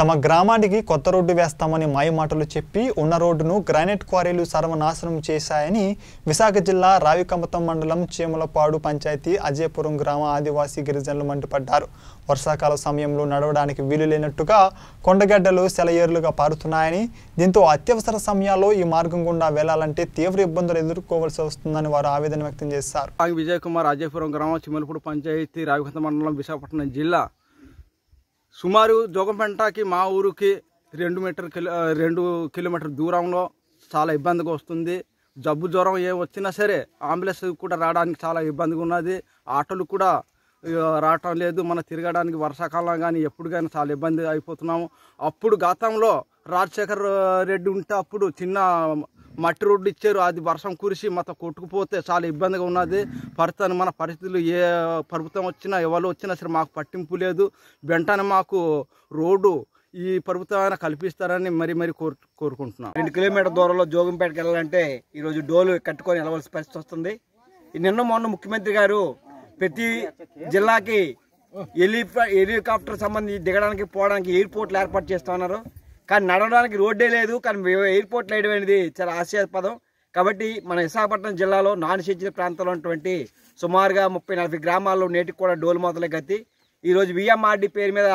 తమ గ్రామానికి కొత్త రోడ్డు వేస్తామని మాయమాటలు చెప్పి ఉన్న రోడ్డును గ్రానైట్ క్వారీలు సర్వనాశనం చేశాయని విశాఖ జిల్లా రావికమతం మండలం చీమలపాడు పంచాయతీ అజయపురం గ్రామ ఆదివాసీ గిరిజనులు మండిపడ్డారు వర్షాకాల సమయంలో నడవడానికి వీలు లేనట్టుగా కొండగడ్డలు సెలయేరులుగా పారుతున్నాయని దీంతో అత్యవసర సమయాల్లో ఈ మార్గం గుండా వెళ్లాలంటే తీవ్ర ఇబ్బందులు ఎదుర్కోవాల్సి వస్తుందని వారు ఆవేదన వ్యక్తం చేశారు విజయకుమార్ అజయపురం గ్రామం చిమలపూడి పంచాయతీ రావికమతం మండలం విశాఖపట్నం జిల్లా సుమారు జోగంపంటకి మా ఊరికి రెండు మీటర్ కిలో రెండు కిలోమీటర్ దూరంలో చాలా ఇబ్బందిగా వస్తుంది జబ్బు జ్వరం ఏ వచ్చినా సరే అంబులెన్స్ కూడా రావడానికి చాలా ఇబ్బందిగా ఉన్నది ఆటోలు కూడా రావటం లేదు మన తిరగడానికి వర్షాకాలం కానీ ఎప్పుడు కానీ చాలా ఇబ్బంది అయిపోతున్నాము అప్పుడు గతంలో రాజశేఖర్ రెడ్డి ఉంటే అప్పుడు చిన్న మట్టి రోడ్డు ఇచ్చారు అది వర్షం కురిసి మొత్తం కొట్టుకుపోతే చాలా ఇబ్బందిగా ఉన్నది పరిస్థితి మన పరిస్థితులు ఏ ప్రభుత్వం వచ్చినా ఎవరు వచ్చినా సరే మాకు పట్టింపు లేదు వెంటనే మాకు రోడ్డు ఈ ప్రభుత్వం కల్పిస్తారని మరి మరి కోరు కోరుకుంటున్నాం రెండు కిలోమీటర్ దూరంలో జోగంపేటకి వెళ్ళాలంటే ఈరోజు డోలు కట్టుకొని వెళ్ళవలసిన పరిస్థితి వస్తుంది నిన్న మొన్న ముఖ్యమంత్రి గారు ప్రతి జిల్లాకి హెలికాప్టర్ సంబంధించి దిగడానికి పోవడానికి ఎయిర్పోర్ట్లు ఏర్పాటు చేస్తున్నారు కానీ నడవడానికి రోడ్డే లేదు కానీ ఎయిర్పోర్ట్ లేయడం అనేది చాలా ఆశ్చర్యపదం కాబట్టి మన విశాఖపట్నం జిల్లాలో నాన్ శిక్షిత ప్రాంతంలో ఉన్నటువంటి సుమారుగా ముప్పై నలభై గ్రామాల్లో నేటికి కూడా డోలుమూతల గతి ఈరోజు విఎంఆర్డి పేరు మీద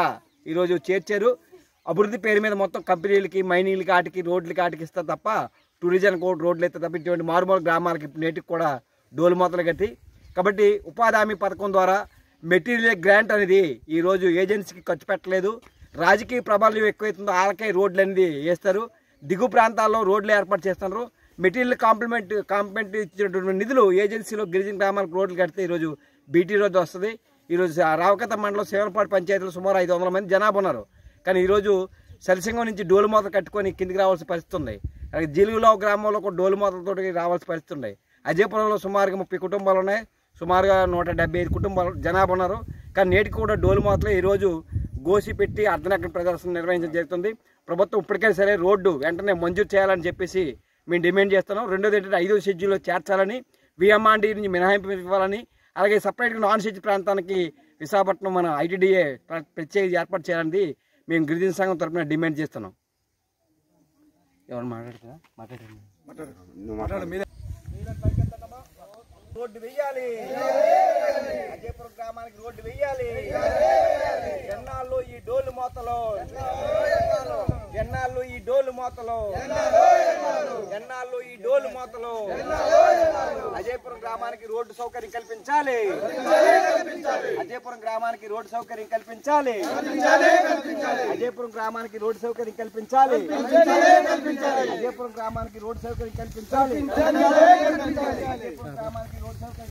ఈరోజు చేర్చారు అభివృద్ధి పేరు మీద మొత్తం కంపెనీలకి మైనింగ్లకి కాటికి రోడ్లకి కాటికి ఇస్తారు తప్ప టూరిజం కూడా రోడ్లు అయితే తప్ప ఇటువంటి మారుమూల గ్రామాలకి నేటికి కూడా డోలుమూతల గతి కాబట్టి ఉపాధి హామీ పథకం ద్వారా మెటీరియల్ గ్రాంట్ అనేది ఈరోజు ఏజెన్సీకి ఖర్చు పెట్టలేదు రాజకీయ ప్రభావం ఎక్కువైతుందో వాళ్ళకే రోడ్లు అనేది వేస్తారు దిగు ప్రాంతాల్లో రోడ్లు ఏర్పాటు చేస్తున్నారు మెటీరియల్ కాంప్లిమెంట్ కాంప్లిమెంట్ ఇచ్చినటువంటి నిధులు ఏజెన్సీలో గిరిజన గ్రామాలకు రోడ్లు కడితే ఈరోజు బీటీ రోడ్డు వస్తుంది ఈరోజు రావకత మండలం సేవలపాడు పంచాయతీలో సుమారు ఐదు వందల మంది జనాభా ఉన్నారు కానీ ఈరోజు సరిసంగం నుంచి డోలు డోలుమూతలు కట్టుకొని కిందికి రావాల్సిన పరిస్థితి ఉన్నాయి అలాగే గ్రామంలో కూడా మూతలతో రావాల్సిన పరిస్థితి ఉన్నాయి అజయపురంలో సుమారుగా ముప్పై కుటుంబాలు ఉన్నాయి సుమారుగా నూట డెబ్బై ఐదు కుటుంబాలు జనాభా ఉన్నారు కానీ నేటికి కూడా డోలు మూతలు ఈరోజు గోసి పెట్టి అర్ధనగ్న ప్రదర్శన నిర్వహించడం జరుగుతుంది ప్రభుత్వం ఇప్పటికైనా సరే రోడ్డు వెంటనే మంజూరు చేయాలని చెప్పేసి మేము డిమాండ్ చేస్తున్నాం రెండోది ఏంటంటే ఐదో షెడ్యూల్లో చేర్చాలని విఎంఆర్డీ నుంచి మినహాయింపు ఇవ్వాలని అలాగే సపరేట్గా నాన్ షెడ్యూల్ ప్రాంతానికి విశాఖపట్నం మన ఐటీడీఏ ప్రత్యేక ఏర్పాటు చేయాలని మేము గిరిజన సంఘం తరఫున డిమాండ్ చేస్తున్నాం ఎవరు మాట్లాడుతున్నా మాట్లాడండి రోడ్డు వెయ్యాలి ఎన్నాళ్ళు ఈ డోలు మోతలు ఎన్నాళ్ళు ఈ డోలు మోతలు అజయపురం గ్రామానికి రోడ్డు సౌకర్యం కల్పించాలి అజయపురం గ్రామానికి రోడ్డు సౌకర్యం కల్పించాలి అజయపురం గ్రామానికి రోడ్డు సౌకర్యం కల్పించాలి అజయపురం గ్రామానికి రోడ్డు సౌకర్యం కల్పించాలి గ్రామానికి రోడ్డు సౌకర్యం